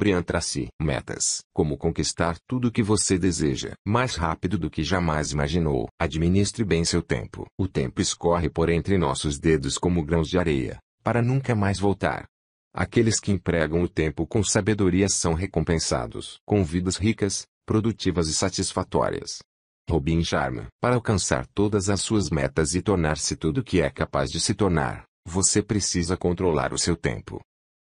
Brian trace metas, como conquistar tudo o que você deseja, mais rápido do que jamais imaginou. Administre bem seu tempo. O tempo escorre por entre nossos dedos como grãos de areia, para nunca mais voltar. Aqueles que empregam o tempo com sabedoria são recompensados com vidas ricas, produtivas e satisfatórias. Robin Sharma. Para alcançar todas as suas metas e tornar-se tudo o que é capaz de se tornar, você precisa controlar o seu tempo.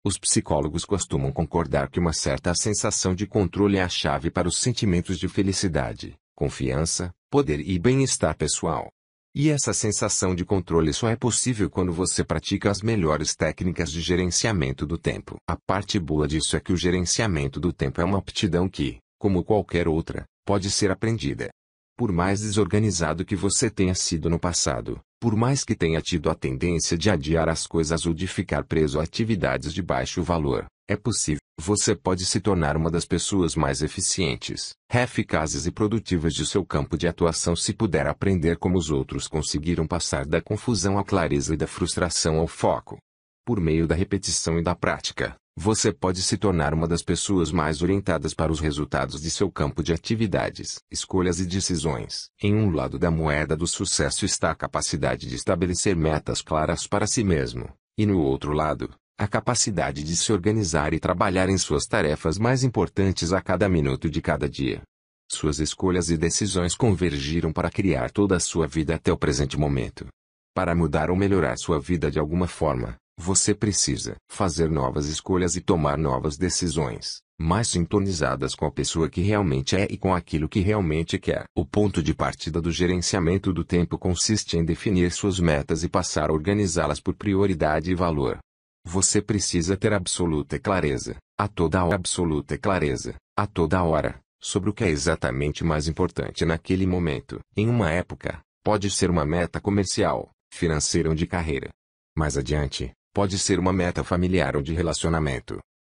Os psicólogos costumam concordar que uma certa sensação de controle é a chave para os sentimentos de felicidade, confiança, poder e bem-estar pessoal. E essa sensação de controle só é possível quando você pratica as melhores técnicas de gerenciamento do tempo. A parte boa disso é que o gerenciamento do tempo é uma aptidão que, como qualquer outra, pode ser aprendida. Por mais desorganizado que você tenha sido no passado, por mais que tenha tido a tendência de adiar as coisas ou de ficar preso a atividades de baixo valor, é possível, você pode se tornar uma das pessoas mais eficientes, eficazes e produtivas de seu campo de atuação se puder aprender como os outros conseguiram passar da confusão à clareza e da frustração ao foco. Por meio da repetição e da prática, você pode se tornar uma das pessoas mais orientadas para os resultados de seu campo de atividades, escolhas e decisões. Em um lado da moeda do sucesso está a capacidade de estabelecer metas claras para si mesmo, e no outro lado, a capacidade de se organizar e trabalhar em suas tarefas mais importantes a cada minuto de cada dia. Suas escolhas e decisões convergiram para criar toda a sua vida até o presente momento. Para mudar ou melhorar sua vida de alguma forma, você precisa fazer novas escolhas e tomar novas decisões, mais sintonizadas com a pessoa que realmente é e com aquilo que realmente quer. O ponto de partida do gerenciamento do tempo consiste em definir suas metas e passar a organizá-las por prioridade e valor. Você precisa ter absoluta clareza, a toda hora absoluta clareza, a toda hora, sobre o que é exatamente mais importante naquele momento. Em uma época, pode ser uma meta comercial, financeira ou de carreira. Mais adiante, pode ser uma meta familiar ou de relacionamento.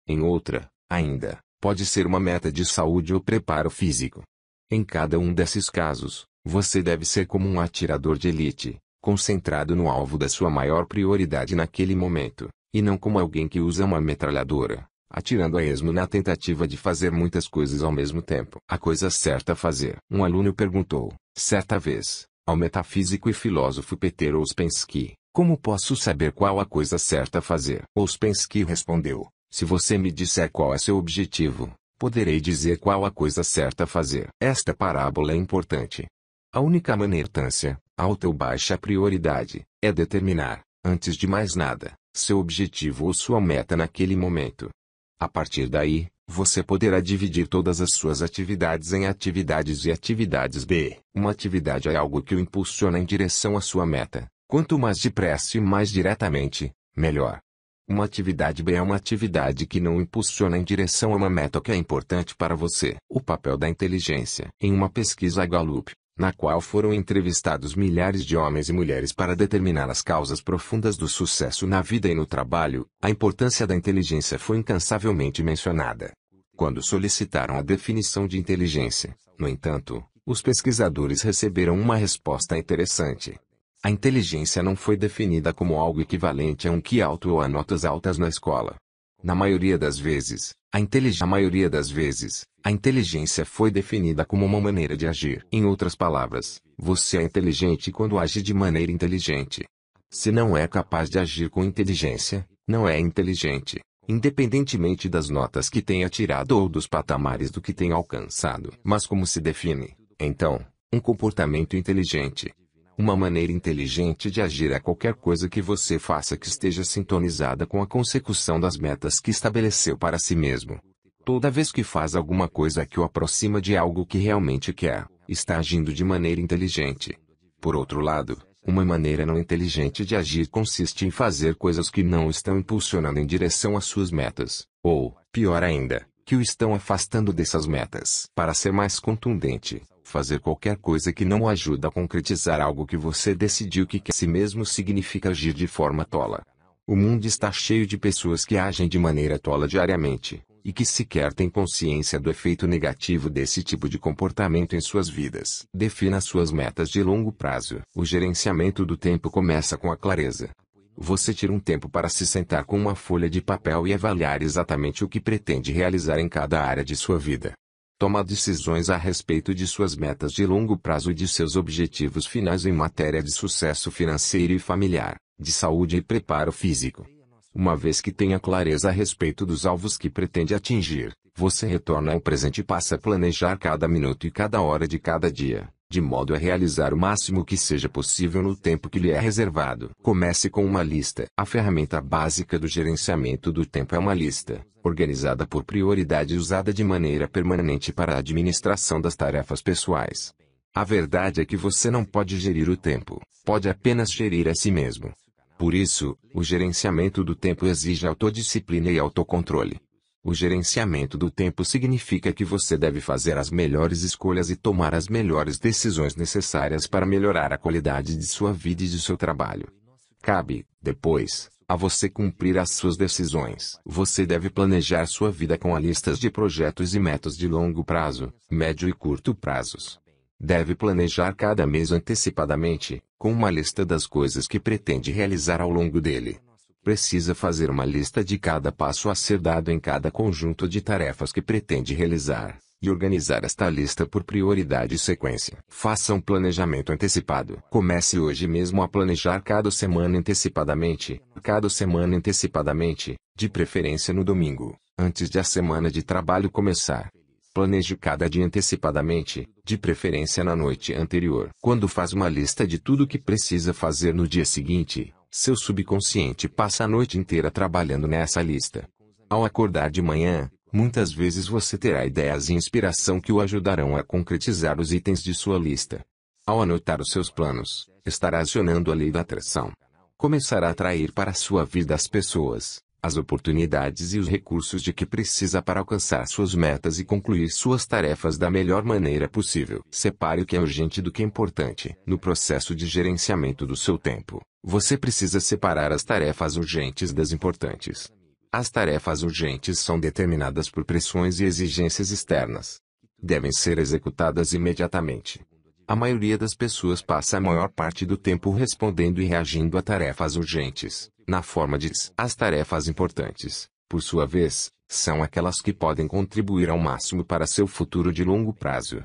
Em outra, ainda, pode ser uma meta de saúde ou preparo físico. Em cada um desses casos, você deve ser como um atirador de elite, concentrado no alvo da sua maior prioridade naquele momento, e não como alguém que usa uma metralhadora, atirando a esmo na tentativa de fazer muitas coisas ao mesmo tempo. A coisa certa a fazer. Um aluno perguntou, certa vez, ao metafísico e filósofo Peter Ouspensky, como posso saber qual a coisa certa a fazer? Ouspensky respondeu: Se você me disser qual é seu objetivo, poderei dizer qual a coisa certa a fazer. Esta parábola é importante. A única maneirtância, alta ou baixa prioridade, é determinar, antes de mais nada, seu objetivo ou sua meta naquele momento. A partir daí, você poderá dividir todas as suas atividades em atividades e atividades B. Uma atividade é algo que o impulsiona em direção à sua meta, Quanto mais depressa e mais diretamente, melhor. Uma atividade B é uma atividade que não impulsiona em direção a uma meta que é importante para você. O papel da inteligência. Em uma pesquisa Gallup, na qual foram entrevistados milhares de homens e mulheres para determinar as causas profundas do sucesso na vida e no trabalho, a importância da inteligência foi incansavelmente mencionada. Quando solicitaram a definição de inteligência, no entanto, os pesquisadores receberam uma resposta interessante. A inteligência não foi definida como algo equivalente a um que alto ou a notas altas na escola. Na maioria das vezes, a, intelig... a maioria das vezes, a inteligência foi definida como uma maneira de agir. Em outras palavras, você é inteligente quando age de maneira inteligente. Se não é capaz de agir com inteligência, não é inteligente, independentemente das notas que tenha tirado ou dos patamares do que tenha alcançado. Mas como se define, então, um comportamento inteligente? Uma maneira inteligente de agir é qualquer coisa que você faça que esteja sintonizada com a consecução das metas que estabeleceu para si mesmo. Toda vez que faz alguma coisa que o aproxima de algo que realmente quer, está agindo de maneira inteligente. Por outro lado, uma maneira não inteligente de agir consiste em fazer coisas que não estão impulsionando em direção às suas metas, ou, pior ainda, que o estão afastando dessas metas. Para ser mais contundente, Fazer qualquer coisa que não ajuda a concretizar algo que você decidiu que quer si mesmo significa agir de forma tola. O mundo está cheio de pessoas que agem de maneira tola diariamente, e que sequer têm consciência do efeito negativo desse tipo de comportamento em suas vidas. Defina suas metas de longo prazo. O gerenciamento do tempo começa com a clareza. Você tira um tempo para se sentar com uma folha de papel e avaliar exatamente o que pretende realizar em cada área de sua vida toma decisões a respeito de suas metas de longo prazo e de seus objetivos finais em matéria de sucesso financeiro e familiar, de saúde e preparo físico. Uma vez que tenha clareza a respeito dos alvos que pretende atingir, você retorna ao presente e passa a planejar cada minuto e cada hora de cada dia de modo a realizar o máximo que seja possível no tempo que lhe é reservado. Comece com uma lista. A ferramenta básica do gerenciamento do tempo é uma lista, organizada por prioridade e usada de maneira permanente para a administração das tarefas pessoais. A verdade é que você não pode gerir o tempo, pode apenas gerir a si mesmo. Por isso, o gerenciamento do tempo exige autodisciplina e autocontrole. O gerenciamento do tempo significa que você deve fazer as melhores escolhas e tomar as melhores decisões necessárias para melhorar a qualidade de sua vida e de seu trabalho. Cabe, depois, a você cumprir as suas decisões. Você deve planejar sua vida com a listas de projetos e metas de longo prazo, médio e curto prazos. Deve planejar cada mês antecipadamente, com uma lista das coisas que pretende realizar ao longo dele precisa fazer uma lista de cada passo a ser dado em cada conjunto de tarefas que pretende realizar, e organizar esta lista por prioridade e sequência. Faça um planejamento antecipado. Comece hoje mesmo a planejar cada semana antecipadamente, cada semana antecipadamente, de preferência no domingo, antes de a semana de trabalho começar. Planeje cada dia antecipadamente, de preferência na noite anterior. Quando faz uma lista de tudo que precisa fazer no dia seguinte, seu subconsciente passa a noite inteira trabalhando nessa lista. Ao acordar de manhã, muitas vezes você terá ideias e inspiração que o ajudarão a concretizar os itens de sua lista. Ao anotar os seus planos, estará acionando a lei da atração. Começará a atrair para sua vida as pessoas, as oportunidades e os recursos de que precisa para alcançar suas metas e concluir suas tarefas da melhor maneira possível. Separe o que é urgente do que é importante. No processo de gerenciamento do seu tempo, você precisa separar as tarefas urgentes das importantes. As tarefas urgentes são determinadas por pressões e exigências externas. Devem ser executadas imediatamente a maioria das pessoas passa a maior parte do tempo respondendo e reagindo a tarefas urgentes, na forma de as tarefas importantes, por sua vez, são aquelas que podem contribuir ao máximo para seu futuro de longo prazo.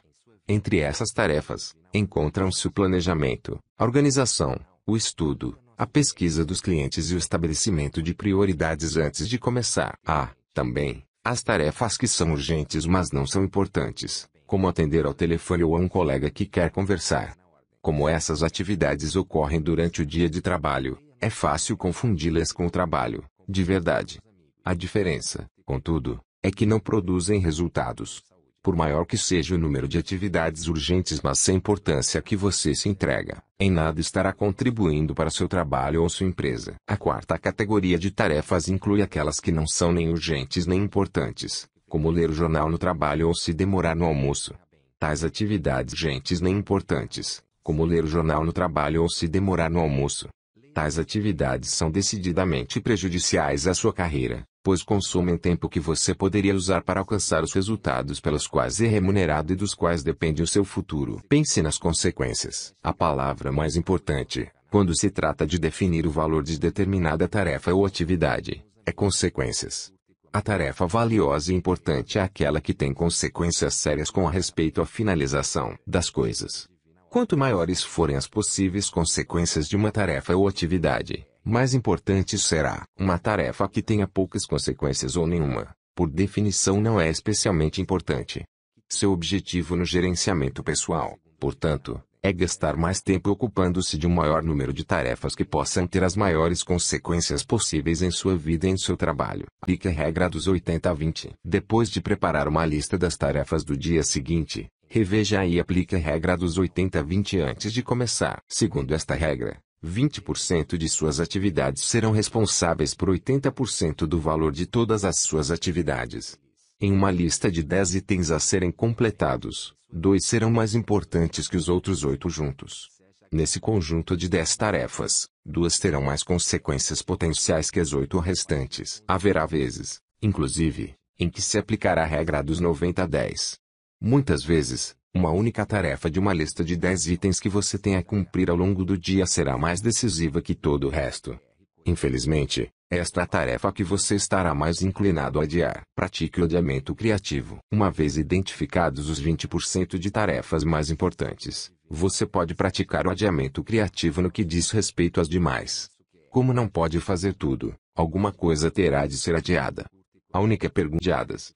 Entre essas tarefas, encontram-se o planejamento, a organização, o estudo, a pesquisa dos clientes e o estabelecimento de prioridades antes de começar. Há, ah, também, as tarefas que são urgentes mas não são importantes, como atender ao telefone ou a um colega que quer conversar. Como essas atividades ocorrem durante o dia de trabalho, é fácil confundi-las com o trabalho, de verdade. A diferença, contudo, é que não produzem resultados. Por maior que seja o número de atividades urgentes, mas sem importância que você se entrega, em nada estará contribuindo para seu trabalho ou sua empresa. A quarta categoria de tarefas inclui aquelas que não são nem urgentes nem importantes, como ler o jornal no trabalho ou se demorar no almoço. Tais atividades gentes nem importantes, como ler o jornal no trabalho ou se demorar no almoço. Tais atividades são decididamente prejudiciais à sua carreira, pois consomem tempo que você poderia usar para alcançar os resultados pelos quais é remunerado e dos quais depende o seu futuro. Pense nas consequências. A palavra mais importante, quando se trata de definir o valor de determinada tarefa ou atividade, é consequências. A tarefa valiosa e importante é aquela que tem consequências sérias com respeito à finalização das coisas. Quanto maiores forem as possíveis consequências de uma tarefa ou atividade, mais importante será. Uma tarefa que tenha poucas consequências ou nenhuma, por definição não é especialmente importante. Seu objetivo no gerenciamento pessoal, portanto, é gastar mais tempo ocupando-se de um maior número de tarefas que possam ter as maiores consequências possíveis em sua vida e em seu trabalho. Aplique a regra dos 80-20. Depois de preparar uma lista das tarefas do dia seguinte, reveja e aplique a regra dos 80-20 antes de começar. Segundo esta regra, 20% de suas atividades serão responsáveis por 80% do valor de todas as suas atividades. Em uma lista de dez itens a serem completados, dois serão mais importantes que os outros oito juntos. Nesse conjunto de dez tarefas, duas terão mais consequências potenciais que as oito restantes. Haverá vezes, inclusive, em que se aplicará a regra dos 90 a 10. Muitas vezes, uma única tarefa de uma lista de 10 itens que você tem a cumprir ao longo do dia será mais decisiva que todo o resto. Infelizmente, esta é tarefa que você estará mais inclinado a adiar. Pratique o adiamento criativo. Uma vez identificados os 20% de tarefas mais importantes, você pode praticar o adiamento criativo no que diz respeito às demais. Como não pode fazer tudo, alguma coisa terá de ser adiada. A única pergunta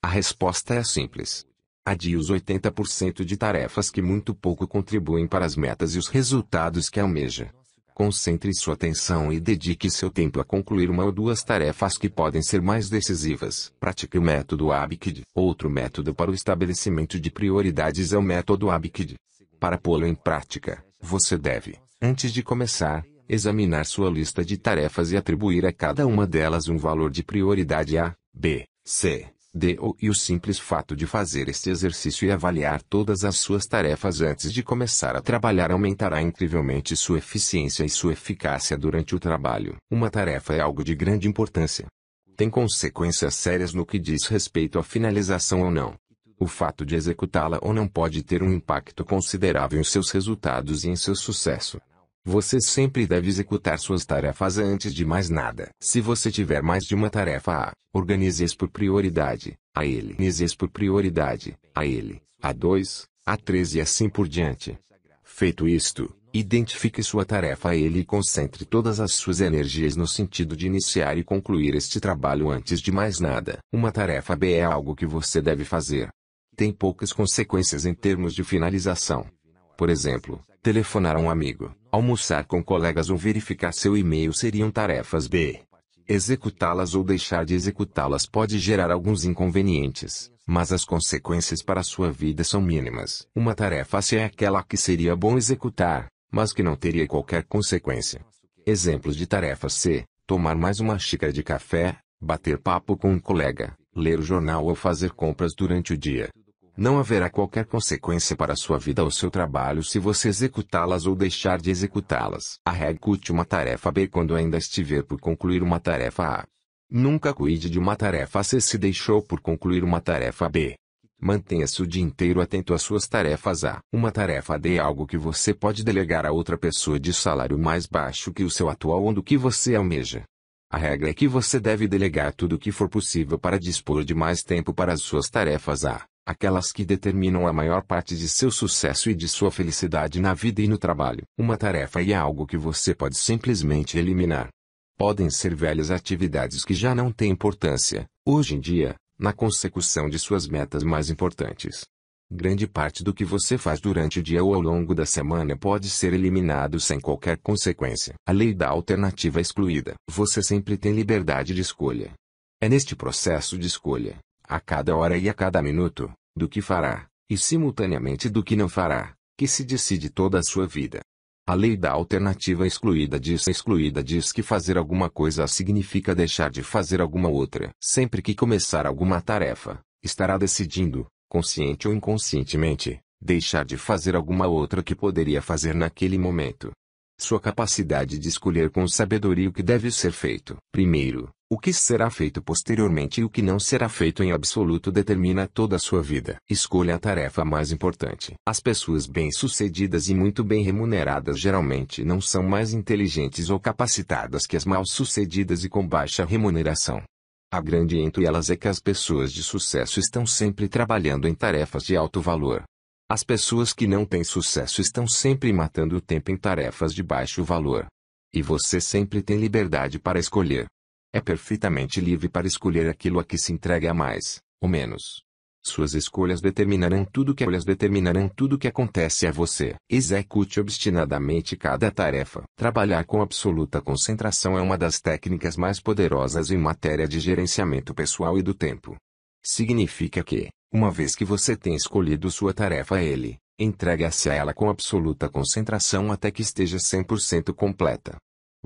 A resposta é simples. Adie os 80% de tarefas que muito pouco contribuem para as metas e os resultados que almeja. Concentre sua atenção e dedique seu tempo a concluir uma ou duas tarefas que podem ser mais decisivas. Pratique o método ABCD. Outro método para o estabelecimento de prioridades é o método ABCD. Para pô-lo em prática, você deve, antes de começar, examinar sua lista de tarefas e atribuir a cada uma delas um valor de prioridade A, B, C, ou e o simples fato de fazer este exercício e avaliar todas as suas tarefas antes de começar a trabalhar aumentará incrivelmente sua eficiência e sua eficácia durante o trabalho. Uma tarefa é algo de grande importância. Tem consequências sérias no que diz respeito à finalização ou não. O fato de executá-la ou não pode ter um impacto considerável em seus resultados e em seu sucesso. Você sempre deve executar suas tarefas antes de mais nada. Se você tiver mais de uma tarefa A, organize-as por prioridade, a ele. Organize-as por prioridade, a ele, a 2, a 3 e assim por diante. Feito isto, identifique sua tarefa a ele e concentre todas as suas energias no sentido de iniciar e concluir este trabalho antes de mais nada. Uma tarefa B é algo que você deve fazer. Tem poucas consequências em termos de finalização por exemplo, telefonar a um amigo, almoçar com colegas ou verificar seu e-mail seriam tarefas B. Executá-las ou deixar de executá-las pode gerar alguns inconvenientes, mas as consequências para sua vida são mínimas. Uma tarefa C é aquela que seria bom executar, mas que não teria qualquer consequência. Exemplos de tarefa C: tomar mais uma xícara de café, bater papo com um colega, ler o jornal ou fazer compras durante o dia não haverá qualquer consequência para sua vida ou seu trabalho se você executá-las ou deixar de executá-las. Execute uma tarefa B quando ainda estiver por concluir uma tarefa A. Nunca cuide de uma tarefa C se deixou por concluir uma tarefa B. Mantenha-se o dia inteiro atento às suas tarefas A. Uma tarefa D é algo que você pode delegar a outra pessoa de salário mais baixo que o seu atual ou do que você almeja. A regra é que você deve delegar tudo o que for possível para dispor de mais tempo para as suas tarefas A aquelas que determinam a maior parte de seu sucesso e de sua felicidade na vida e no trabalho. Uma tarefa e é algo que você pode simplesmente eliminar. Podem ser velhas atividades que já não têm importância, hoje em dia, na consecução de suas metas mais importantes. Grande parte do que você faz durante o dia ou ao longo da semana pode ser eliminado sem qualquer consequência. A lei da alternativa excluída. Você sempre tem liberdade de escolha. É neste processo de escolha a cada hora e a cada minuto, do que fará, e simultaneamente do que não fará, que se decide toda a sua vida. A lei da alternativa excluída diz excluída diz que fazer alguma coisa significa deixar de fazer alguma outra. Sempre que começar alguma tarefa, estará decidindo, consciente ou inconscientemente, deixar de fazer alguma outra que poderia fazer naquele momento. Sua capacidade de escolher com sabedoria o que deve ser feito. Primeiro, o que será feito posteriormente e o que não será feito em absoluto determina toda a sua vida. Escolha a tarefa mais importante. As pessoas bem-sucedidas e muito bem remuneradas geralmente não são mais inteligentes ou capacitadas que as mal-sucedidas e com baixa remuneração. A grande entre elas é que as pessoas de sucesso estão sempre trabalhando em tarefas de alto valor. As pessoas que não têm sucesso estão sempre matando o tempo em tarefas de baixo valor. E você sempre tem liberdade para escolher. É perfeitamente livre para escolher aquilo a que se entrega mais, ou menos. Suas escolhas determinarão tudo que elas determinarão tudo que acontece a você. Execute obstinadamente cada tarefa. Trabalhar com absoluta concentração é uma das técnicas mais poderosas em matéria de gerenciamento pessoal e do tempo. Significa que, uma vez que você tem escolhido sua tarefa, ele entregue se a ela com absoluta concentração até que esteja 100% completa.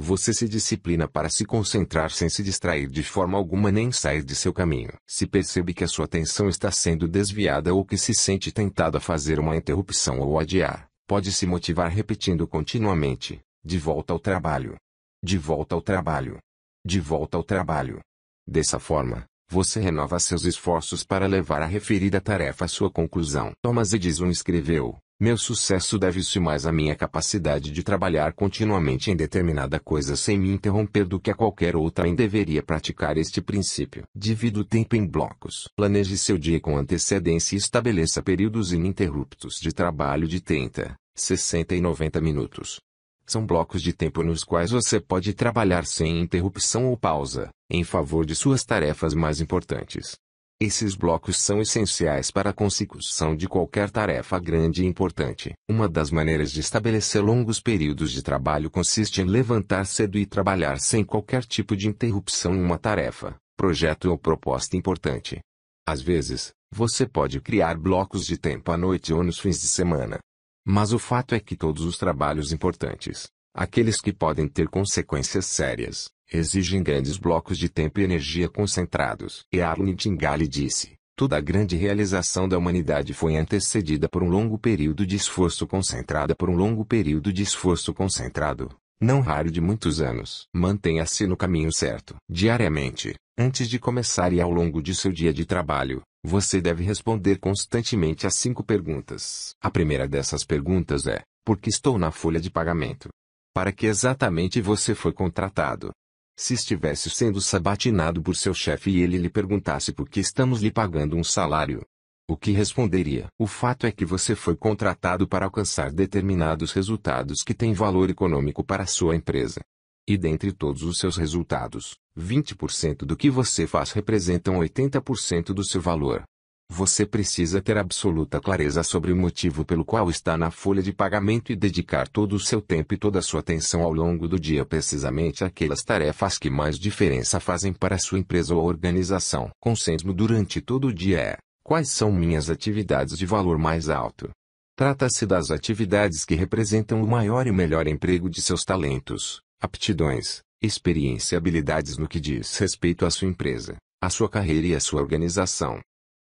Você se disciplina para se concentrar sem se distrair de forma alguma nem sair de seu caminho. Se percebe que a sua atenção está sendo desviada ou que se sente tentado a fazer uma interrupção ou adiar, pode se motivar repetindo continuamente: de volta ao trabalho. De volta ao trabalho. De volta ao trabalho. Dessa forma, você renova seus esforços para levar a referida tarefa à sua conclusão. Thomas Edison escreveu: meu sucesso deve-se mais à minha capacidade de trabalhar continuamente em determinada coisa sem me interromper do que a qualquer outra em deveria praticar este princípio. Divida o tempo em blocos. Planeje seu dia com antecedência e estabeleça períodos ininterruptos de trabalho de 30, 60 e 90 minutos. São blocos de tempo nos quais você pode trabalhar sem interrupção ou pausa, em favor de suas tarefas mais importantes. Esses blocos são essenciais para a consecução de qualquer tarefa grande e importante. Uma das maneiras de estabelecer longos períodos de trabalho consiste em levantar cedo e trabalhar sem qualquer tipo de interrupção em uma tarefa, projeto ou proposta importante. Às vezes, você pode criar blocos de tempo à noite ou nos fins de semana. Mas o fato é que todos os trabalhos importantes, aqueles que podem ter consequências sérias, exigem grandes blocos de tempo e energia concentrados. E Arun Tingali disse, toda a grande realização da humanidade foi antecedida por um longo período de esforço concentrado. por um longo período de esforço concentrado, não raro de muitos anos. Mantenha-se no caminho certo. Diariamente, antes de começar e ao longo de seu dia de trabalho, você deve responder constantemente a cinco perguntas. A primeira dessas perguntas é: por que estou na folha de pagamento? Para que exatamente você foi contratado? Se estivesse sendo sabatinado por seu chefe e ele lhe perguntasse por que estamos lhe pagando um salário, o que responderia? O fato é que você foi contratado para alcançar determinados resultados que têm valor econômico para a sua empresa. E dentre todos os seus resultados, 20% do que você faz representam 80% do seu valor. Você precisa ter absoluta clareza sobre o motivo pelo qual está na folha de pagamento e dedicar todo o seu tempo e toda a sua atenção ao longo do dia precisamente àquelas tarefas que mais diferença fazem para a sua empresa ou organização. Consenso durante todo o dia é: quais são minhas atividades de valor mais alto? Trata-se das atividades que representam o maior e melhor emprego de seus talentos, aptidões, experiência e habilidades no que diz respeito à sua empresa, à sua carreira e à sua organização.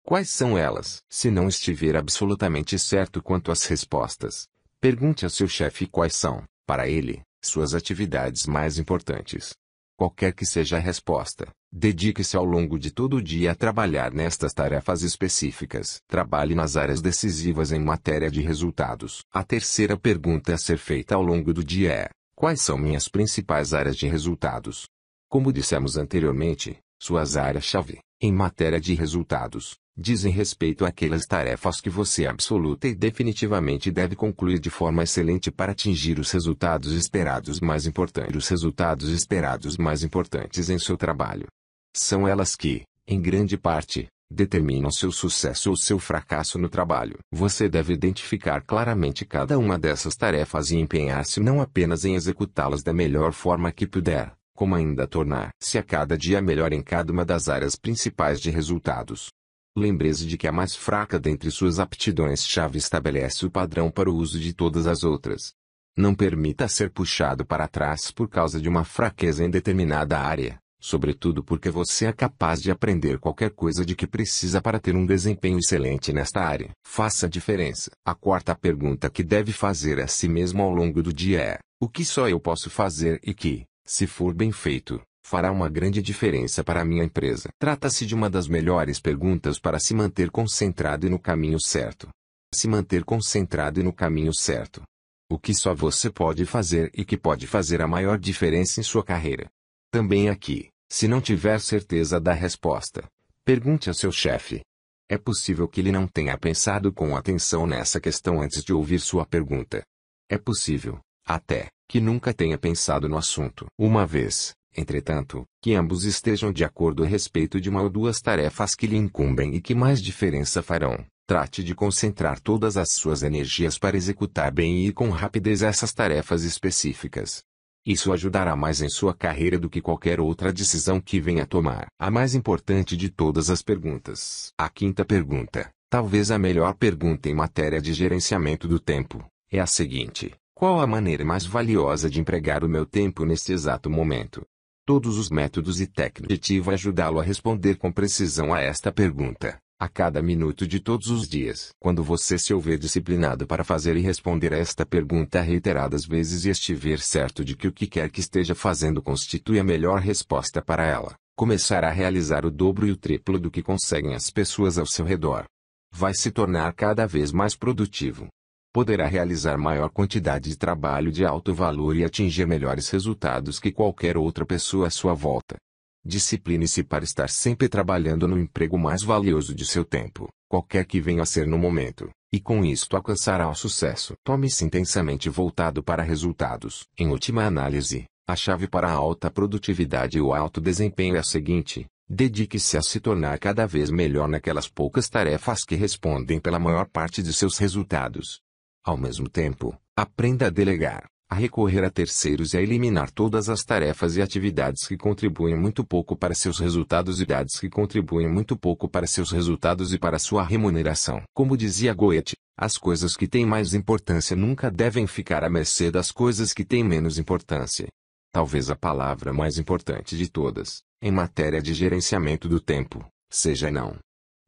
Quais são elas? Se não estiver absolutamente certo quanto às respostas, pergunte ao seu chefe quais são, para ele, suas atividades mais importantes. Qualquer que seja a resposta, dedique-se ao longo de todo o dia a trabalhar nestas tarefas específicas. Trabalhe nas áreas decisivas em matéria de resultados. A terceira pergunta a ser feita ao longo do dia é: quais são minhas principais áreas de resultados? Como dissemos anteriormente, suas áreas-chave, em matéria de resultados, dizem respeito àquelas tarefas que você absoluta e definitivamente deve concluir de forma excelente para atingir os resultados esperados mais importantes. Os resultados esperados mais importantes em seu trabalho. São elas que, em grande parte, determinam seu sucesso ou seu fracasso no trabalho. Você deve identificar claramente cada uma dessas tarefas e empenhar-se não apenas em executá-las da melhor forma que puder, como ainda tornar-se a cada dia melhor em cada uma das áreas principais de resultados, Lembre-se de que a mais fraca dentre suas aptidões-chave estabelece o padrão para o uso de todas as outras. Não permita ser puxado para trás por causa de uma fraqueza em determinada área, sobretudo porque você é capaz de aprender qualquer coisa de que precisa para ter um desempenho excelente nesta área. Faça a diferença. A quarta pergunta que deve fazer a si mesmo ao longo do dia é: o que só eu posso fazer e que, se for bem feito, fará uma grande diferença para a minha empresa. Trata-se de uma das melhores perguntas para se manter concentrado e no caminho certo. Se manter concentrado e no caminho certo. O que só você pode fazer e que pode fazer a maior diferença em sua carreira. Também aqui, se não tiver certeza da resposta, pergunte ao seu chefe. É possível que ele não tenha pensado com atenção nessa questão antes de ouvir sua pergunta. É possível, até, que nunca tenha pensado no assunto. Uma vez, entretanto, que ambos estejam de acordo a respeito de uma ou duas tarefas que lhe incumbem e que mais diferença farão. Trate de concentrar todas as suas energias para executar bem e com rapidez essas tarefas específicas. Isso ajudará mais em sua carreira do que qualquer outra decisão que venha tomar. A mais importante de todas as perguntas. A quinta pergunta, talvez a melhor pergunta em matéria de gerenciamento do tempo, é a seguinte: qual a maneira mais valiosa de empregar o meu tempo neste exato momento? todos os métodos e técnicas. O é ajudá-lo a responder com precisão a esta pergunta, a cada minuto de todos os dias. Quando você se houver disciplinado para fazer e responder a esta pergunta reiteradas vezes e estiver certo de que o que quer que esteja fazendo constitui a melhor resposta para ela, começará a realizar o dobro e o triplo do que conseguem as pessoas ao seu redor. Vai se tornar cada vez mais produtivo, poderá realizar maior quantidade de trabalho de alto valor e atingir melhores resultados que qualquer outra pessoa à sua volta. Discipline-se para estar sempre trabalhando no emprego mais valioso de seu tempo, qualquer que venha a ser no momento, e com isto alcançará o sucesso. Tome-se intensamente voltado para resultados. Em última análise, a chave para a alta produtividade e o alto desempenho é a seguinte: Dedique-se a se tornar cada vez melhor naquelas poucas tarefas que respondem pela maior parte de seus resultados. Ao mesmo tempo, aprenda a delegar, a recorrer a terceiros e a eliminar todas as tarefas e atividades que contribuem muito pouco para seus resultados e dados que contribuem muito pouco para seus resultados e para sua remuneração. Como dizia Goethe, as coisas que têm mais importância nunca devem ficar à mercê das coisas que têm menos importância. Talvez a palavra mais importante de todas, em matéria de gerenciamento do tempo, seja não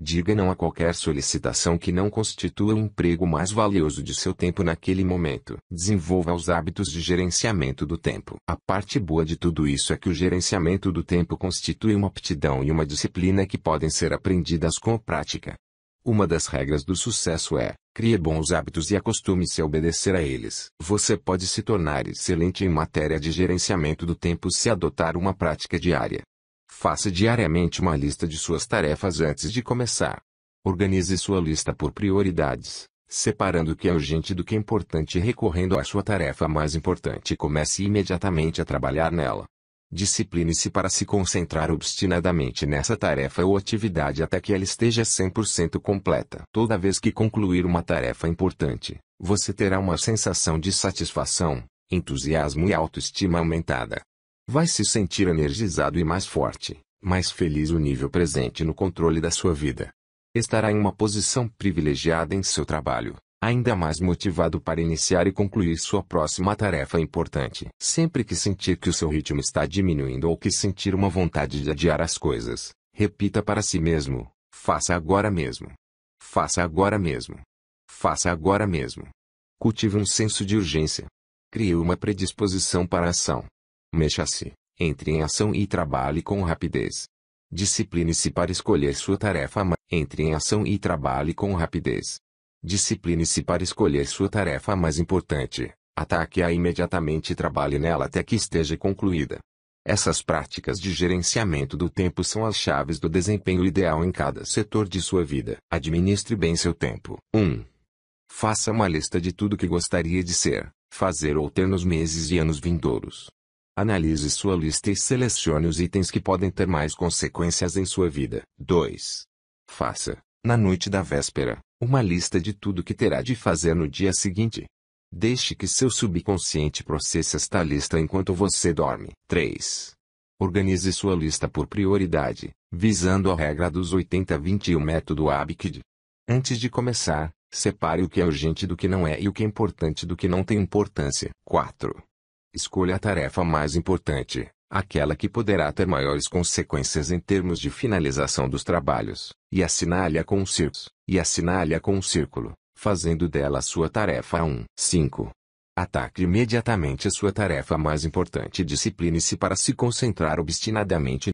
Diga não a qualquer solicitação que não constitua o emprego mais valioso de seu tempo naquele momento. Desenvolva os hábitos de gerenciamento do tempo. A parte boa de tudo isso é que o gerenciamento do tempo constitui uma aptidão e uma disciplina que podem ser aprendidas com a prática. Uma das regras do sucesso é: crie bons hábitos e acostume-se a obedecer a eles. Você pode se tornar excelente em matéria de gerenciamento do tempo se adotar uma prática diária. Faça diariamente uma lista de suas tarefas antes de começar. Organize sua lista por prioridades, separando o que é urgente do que é importante e recorrendo à sua tarefa mais importante. Comece imediatamente a trabalhar nela. Discipline-se para se concentrar obstinadamente nessa tarefa ou atividade até que ela esteja 100% completa. Toda vez que concluir uma tarefa importante, você terá uma sensação de satisfação, entusiasmo e autoestima aumentada vai se sentir energizado e mais forte, mais feliz o nível presente no controle da sua vida. Estará em uma posição privilegiada em seu trabalho, ainda mais motivado para iniciar e concluir sua próxima tarefa importante. Sempre que sentir que o seu ritmo está diminuindo ou que sentir uma vontade de adiar as coisas, repita para si mesmo: faça agora mesmo. Faça agora mesmo. Faça agora mesmo. Cultive um senso de urgência. Crie uma predisposição para a ação. Mexa-se, entre em ação e trabalhe com rapidez. Discipline-se para escolher sua tarefa. Entre em ação e trabalhe com rapidez. Discipline-se para escolher sua tarefa mais importante. Ataque-a imediatamente e trabalhe nela até que esteja concluída. Essas práticas de gerenciamento do tempo são as chaves do desempenho ideal em cada setor de sua vida. Administre bem seu tempo. 1. Faça uma lista de tudo que gostaria de ser, fazer ou ter nos meses e anos vindouros. Analise sua lista e selecione os itens que podem ter mais consequências em sua vida. 2. Faça, na noite da véspera, uma lista de tudo que terá de fazer no dia seguinte. Deixe que seu subconsciente processe esta lista enquanto você dorme. 3. Organize sua lista por prioridade, visando a regra dos 80-20 e o método ABCD. Antes de começar, separe o que é urgente do que não é e o que é importante do que não tem importância. 4. Escolha a tarefa mais importante, aquela que poderá ter maiores consequências em termos de finalização dos trabalhos, e assinale-a com um círculo, e assinale-a com um círculo, fazendo dela sua tarefa 1. 5. Ataque imediatamente a sua tarefa mais importante e discipline-se para se concentrar obstinadamente